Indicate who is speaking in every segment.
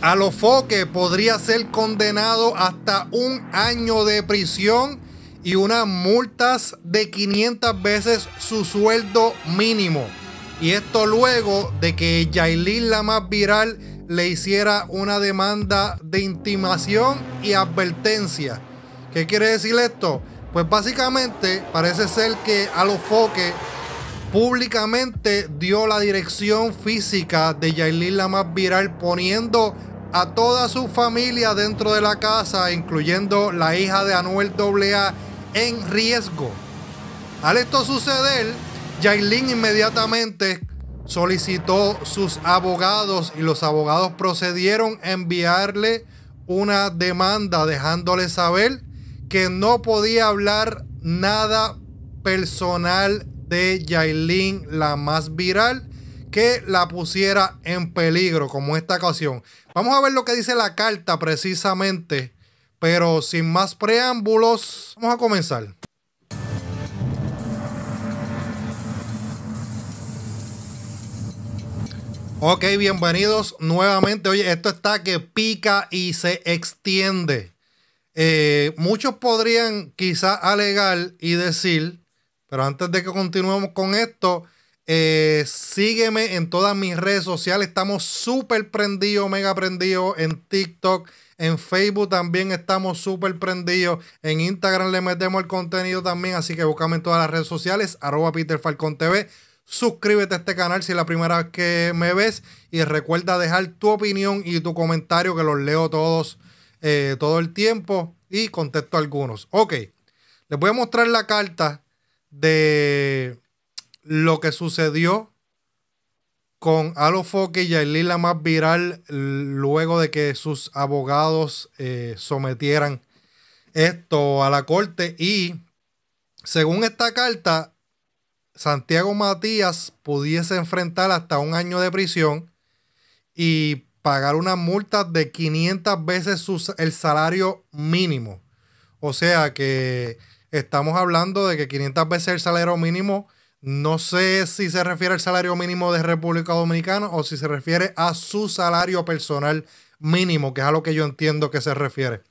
Speaker 1: Alofoque podría ser condenado hasta un año de prisión y unas multas de 500 veces su sueldo mínimo. Y esto luego de que Yailin la más viral le hiciera una demanda de intimación y advertencia. ¿Qué quiere decir esto? Pues básicamente parece ser que Alofoque públicamente dio la dirección física de Yailin la más viral poniendo a toda su familia dentro de la casa, incluyendo la hija de Anuel AA, en riesgo. Al esto suceder, Jailin inmediatamente solicitó sus abogados y los abogados procedieron a enviarle una demanda dejándole saber que no podía hablar nada personal de Yailin, la más viral, que la pusiera en peligro, como esta ocasión. Vamos a ver lo que dice la carta precisamente, pero sin más preámbulos, vamos a comenzar. Ok, bienvenidos nuevamente. Oye, esto está que pica y se extiende. Eh, muchos podrían quizás alegar y decir, pero antes de que continuemos con esto, eh, sígueme en todas mis redes sociales. Estamos súper prendidos, mega prendidos en TikTok. En Facebook también estamos súper prendidos. En Instagram le metemos el contenido también. Así que búscame en todas las redes sociales. Arroba Peter Falcon TV. Suscríbete a este canal si es la primera vez que me ves. Y recuerda dejar tu opinión y tu comentario que los leo todos eh, todo el tiempo. Y contesto algunos. Ok. Les voy a mostrar la carta de lo que sucedió con Alofoque y Yailin más viral luego de que sus abogados eh, sometieran esto a la corte y según esta carta Santiago Matías pudiese enfrentar hasta un año de prisión y pagar una multa de 500 veces el salario mínimo. O sea que estamos hablando de que 500 veces el salario mínimo no sé si se refiere al salario mínimo de República Dominicana o si se refiere a su salario personal mínimo, que es a lo que yo entiendo que se refiere.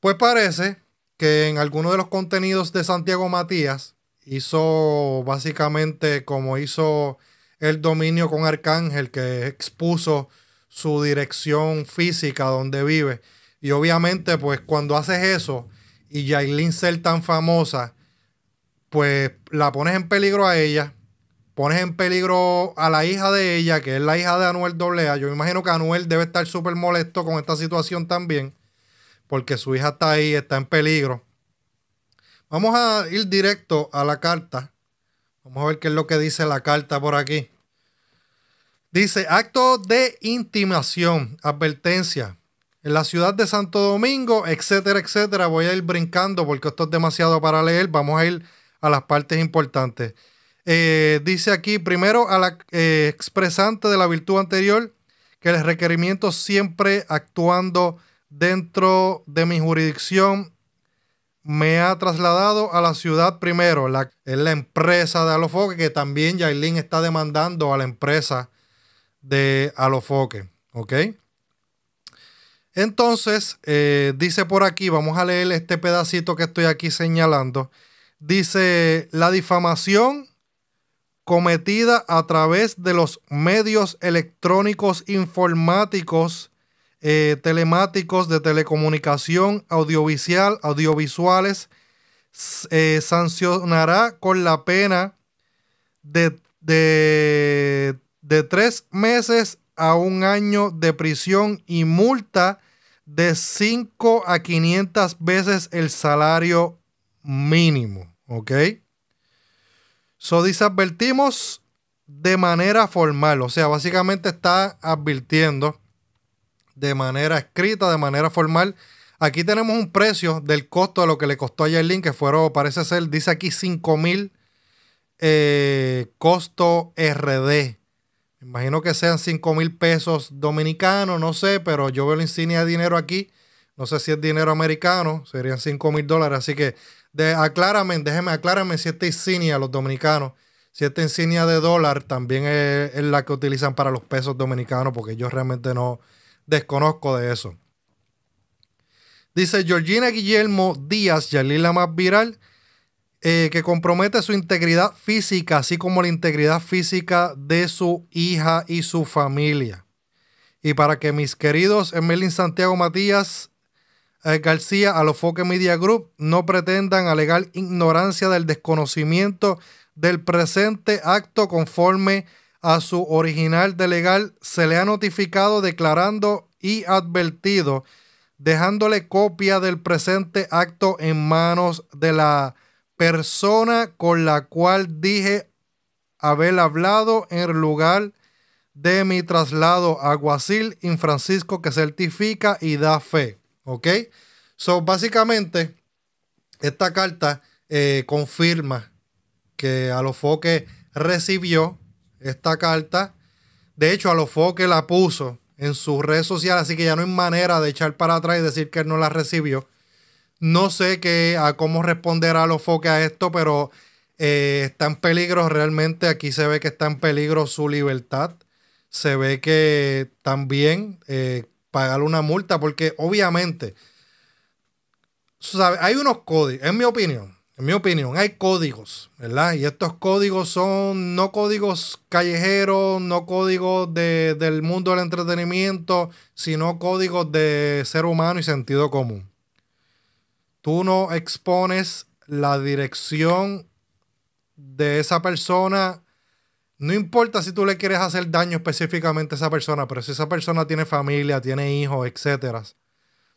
Speaker 1: Pues parece que en alguno de los contenidos de Santiago Matías hizo básicamente como hizo el dominio con Arcángel, que expuso su dirección física donde vive. Y obviamente, pues cuando haces eso y Yailin ser tan famosa, pues la pones en peligro a ella, pones en peligro a la hija de ella, que es la hija de Anuel Doblea. Yo me imagino que Anuel debe estar súper molesto con esta situación también, porque su hija está ahí, está en peligro. Vamos a ir directo a la carta. Vamos a ver qué es lo que dice la carta por aquí. Dice, acto de intimación, advertencia. En la ciudad de Santo Domingo, etcétera, etcétera. Voy a ir brincando porque esto es demasiado para leer. Vamos a ir a las partes importantes. Eh, dice aquí primero a la eh, expresante de la virtud anterior que el requerimiento siempre actuando dentro de mi jurisdicción me ha trasladado a la ciudad primero. La, la empresa de Alofoque, que también Yailin está demandando a la empresa de Alofoque. Entonces, eh, dice por aquí, vamos a leer este pedacito que estoy aquí señalando. Dice, la difamación cometida a través de los medios electrónicos informáticos, eh, telemáticos, de telecomunicación, audiovisual, audiovisuales, eh, sancionará con la pena de, de tres meses a un año de prisión y multa de 5 a 500 veces el salario mínimo. ¿Ok? So dice advertimos de manera formal. O sea, básicamente está advirtiendo de manera escrita, de manera formal. Aquí tenemos un precio del costo de lo que le costó a Yerlin, que fueron, parece ser, dice aquí 5.000 mil eh, costo RD. Me imagino que sean 5.000 mil pesos dominicanos, no sé, pero yo veo la insignia de dinero aquí. No sé si es dinero americano, serían 5 mil dólares. Así que de aclárame, déjeme aclárame si esta insignia, los dominicanos, si esta insignia de dólar también es, la que utilizan para los pesos dominicanos, porque yo realmente no desconozco de eso. Dice Georgina Guillermo Díaz, Yalila más viral, eh, que compromete su integridad física, así como la integridad física de su hija y su familia. Y para que mis queridos Emelín Santiago Matías eh, García a los Foque Media Group no pretendan alegar ignorancia del desconocimiento del presente acto conforme a su original de legal se le ha notificado declarando y advertido dejándole copia del presente acto en manos de la persona con la cual dije haber hablado en lugar de mi traslado a Guasil, Francisco que certifica y da fe. ¿Ok? So, básicamente, esta carta eh, confirma que a Alofoque recibió esta carta. De hecho, a Alofoque la puso en sus redes sociales, así que ya no hay manera de echar para atrás y decir que él no la recibió. No sé qué, a cómo responderá Alofoque a esto, pero eh, está en peligro realmente. Aquí se ve que está en peligro su libertad. Se ve que también eh, pagar una multa, porque obviamente, ¿sabe? hay unos códigos, en mi opinión, en mi opinión, hay códigos, ¿verdad? Y estos códigos son no códigos callejeros, no códigos del mundo del entretenimiento, sino códigos de ser humano y sentido común. Tú no expones la dirección de esa persona no importa si tú le quieres hacer daño específicamente a esa persona, pero si esa persona tiene familia, tiene hijos, etcétera,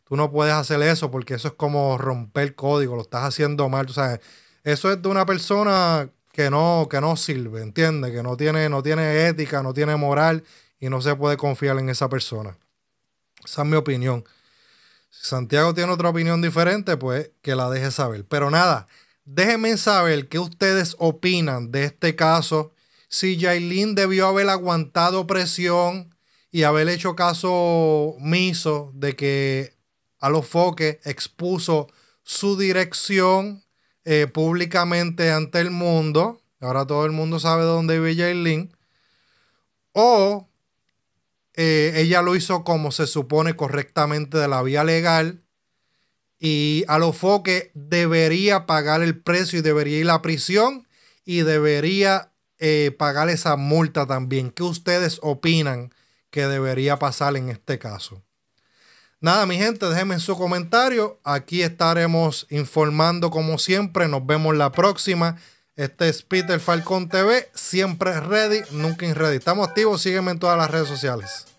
Speaker 1: tú no puedes hacer eso porque eso es como romper código, lo estás haciendo mal, sabes. Eso es de una persona que no, que no sirve, ¿entiendes? Que no tiene, no tiene ética, no tiene moral y no se puede confiar en esa persona. Esa es mi opinión. Si Santiago tiene otra opinión diferente, pues que la deje saber. Pero nada, déjenme saber qué ustedes opinan de este caso si Jailin debió haber aguantado presión y haber hecho caso miso de que a los foques expuso su dirección eh, públicamente ante el mundo. Ahora todo el mundo sabe dónde vive Jailin. O eh, ella lo hizo como se supone correctamente de la vía legal. Y a los foques debería pagar el precio y debería ir a prisión y debería eh, pagar esa multa también. ¿Qué ustedes opinan que debería pasar en este caso? Nada, mi gente, déjenme su comentario. Aquí estaremos informando como siempre. Nos vemos la próxima. Este es Peter Falcón TV, siempre ready, nunca ready. Estamos activos, sígueme en todas las redes sociales.